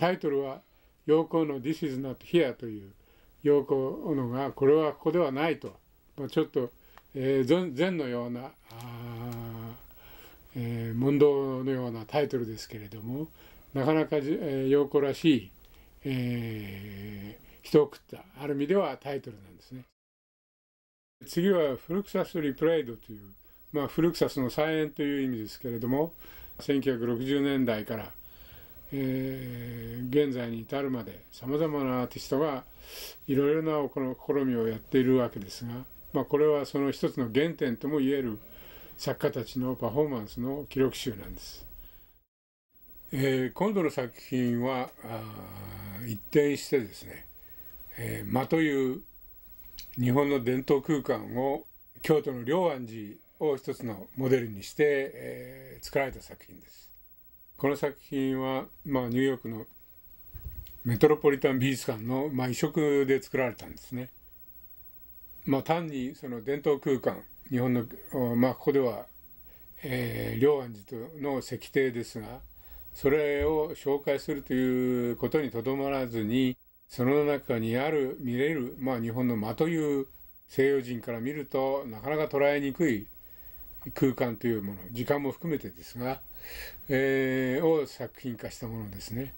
タイトルは陽光の「This is not here」という陽光のがこれはここではないと、まあ、ちょっと、えー、禅のようなあ、えー、問答のようなタイトルですけれどもなかなか、えー、陽光らしい、えー、人を食ったある意味ではタイトルなんですね。次は「フルクサス・リプレイド」という、まあ、フルクサスの再演という意味ですけれども1960年代から、えー現在に至るまでさまざまなアーティストがいろいろなこの試みをやっているわけですが、まあ、これはその一つの原点ともいえる作家たちのパフォーマンスの記録集なんです。えー、今度の作品は一転してですね「えー、間」という日本の伝統空間を京都の龍安寺を一つのモデルにして、えー、作られた作品です。この作品は、まあ、ニューヨークのメトロポリタン美術館の、まあ、移植で作られたんですね。まあ、単にその伝統空間日本の、まあ、ここでは、えー、龍安寺の石庭ですがそれを紹介するということにとどまらずにその中にある見れる、まあ、日本の間という西洋人から見るとなかなか捉えにくい空間というもの時間も含めてですが、えー、を作品化したものですね。